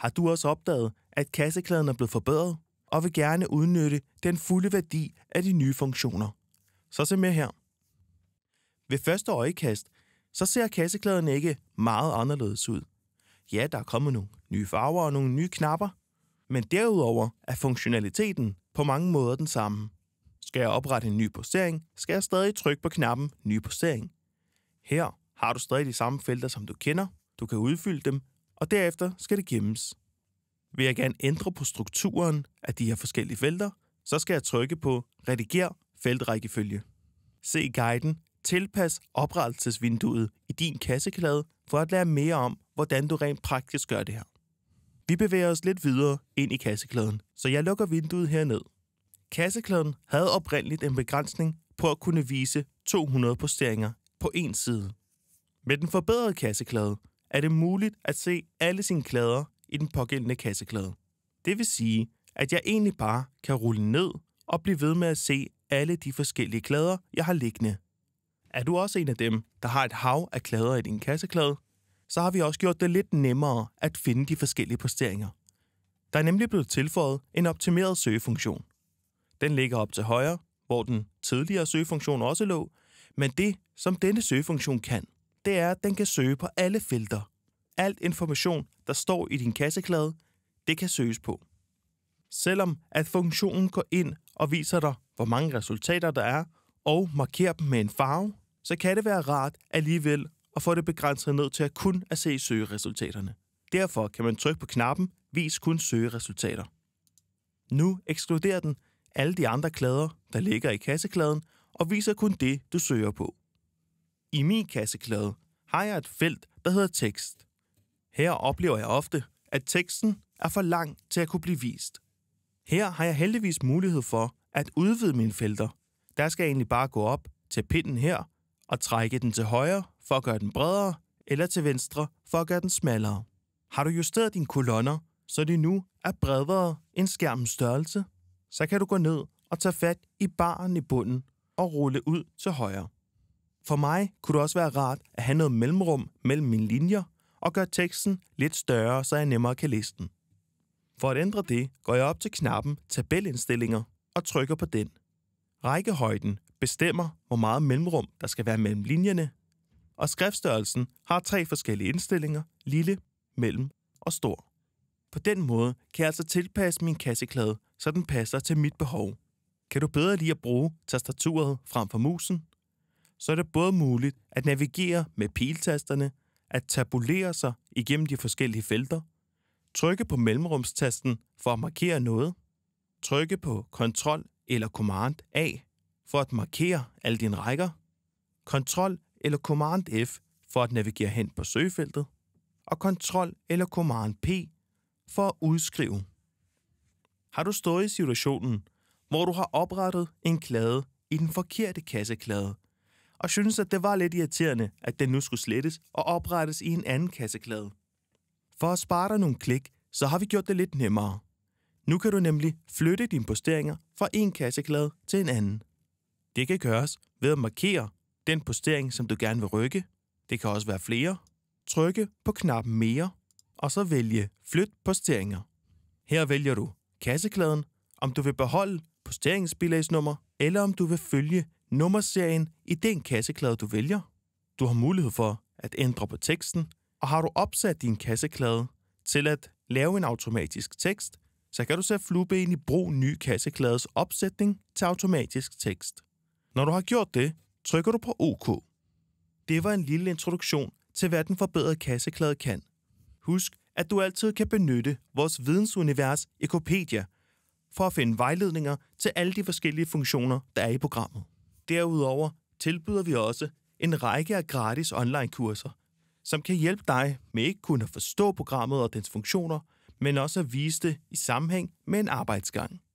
har du også opdaget, at kassekladen er blevet forbedret og vil gerne udnytte den fulde værdi af de nye funktioner. Så se med her. Ved første øjekast, så ser kassekladen ikke meget anderledes ud. Ja, der er kommet nogle nye farver og nogle nye knapper, men derudover er funktionaliteten på mange måder den samme. Skal jeg oprette en ny postering, skal jeg stadig trykke på knappen Ny postering. Her har du stadig de samme felter, som du kender. Du kan udfylde dem, og derefter skal det gemmes. Vil jeg gerne ændre på strukturen af de her forskellige felter, så skal jeg trykke på Rediger feltrækkefølge. Se guiden Tilpas oprettelsesvinduet i din kasseklade for at lære mere om, hvordan du rent praktisk gør det her. Vi bevæger os lidt videre ind i kassekladen, så jeg lukker vinduet herned. Kassekladen havde oprindeligt en begrænsning på at kunne vise 200 posteringer på én side. Med den forbedrede kasseklade er det muligt at se alle sine klæder i den pågældende kasseklæde. Det vil sige, at jeg egentlig bare kan rulle ned og blive ved med at se alle de forskellige klæder, jeg har liggende. Er du også en af dem, der har et hav af klæder i din kasseklæde, så har vi også gjort det lidt nemmere at finde de forskellige posteringer. Der er nemlig blevet tilføjet en optimeret søgefunktion. Den ligger op til højre, hvor den tidligere søgefunktion også lå, men det, som denne søgefunktion kan, det er, at den kan søge på alle felter alt information, der står i din kasseklade, det kan søges på. Selvom at funktionen går ind og viser dig, hvor mange resultater der er, og markerer dem med en farve, så kan det være rart alligevel at få det begrænset ned til at kun at se søgeresultaterne. Derfor kan man trykke på knappen Vis kun søgeresultater. Nu ekskluderer den alle de andre klader, der ligger i kassekladen, og viser kun det, du søger på. I min kasseklade har jeg et felt, der hedder tekst. Her oplever jeg ofte, at teksten er for lang til at kunne blive vist. Her har jeg heldigvis mulighed for at udvide mine felter. Der skal jeg egentlig bare gå op til pinden her og trække den til højre for at gøre den bredere, eller til venstre for at gøre den smallere. Har du justeret dine kolonner, så de nu er bredere end skærmens størrelse, så kan du gå ned og tage fat i baren i bunden og rulle ud til højre. For mig kunne det også være rart at have noget mellemrum mellem mine linjer, og gør teksten lidt større, så jeg nemmere kan læse den. For at ændre det, går jeg op til knappen Tabelindstillinger og trykker på den. Rækkehøjden bestemmer, hvor meget mellemrum der skal være mellem linjerne, og skriftstørrelsen har tre forskellige indstillinger, lille, mellem og stor. På den måde kan jeg altså tilpasse min kasseklade, så den passer til mit behov. Kan du bedre lide at bruge tastaturet frem for musen? Så er det både muligt at navigere med piltasterne at tabulere sig igennem de forskellige felter, trykke på mellemrumstasten for at markere noget, trykke på Ctrl eller Command A for at markere alle dine rækker, Ctrl eller Command F for at navigere hen på søgefeltet, og Ctrl eller Command P for at udskrive. Har du stået i situationen, hvor du har oprettet en klade i den forkerte kasseklade, og syntes, at det var lidt irriterende, at den nu skulle slettes og oprettes i en anden kasseklade. For at spare dig nogle klik, så har vi gjort det lidt nemmere. Nu kan du nemlig flytte dine posteringer fra en kasseklade til en anden. Det kan gøres ved at markere den postering, som du gerne vil rykke. Det kan også være flere. Trykke på knappen mere, og så vælge Flyt posteringer. Her vælger du kassekladen, om du vil beholde posteringsbilagsnummer, eller om du vil følge nummerserien i den kasseklade, du vælger. Du har mulighed for at ændre på teksten, og har du opsat din kasseklade til at lave en automatisk tekst, så kan du sætte flueben i brug ny kasseklades opsætning til automatisk tekst. Når du har gjort det, trykker du på OK. Det var en lille introduktion til, hvad den forbedrede kasseklade kan. Husk, at du altid kan benytte vores vidensunivers Ecopedia for at finde vejledninger til alle de forskellige funktioner, der er i programmet. Derudover tilbyder vi også en række af gratis online-kurser, som kan hjælpe dig med ikke kun at forstå programmet og dens funktioner, men også at vise det i sammenhæng med en arbejdsgang.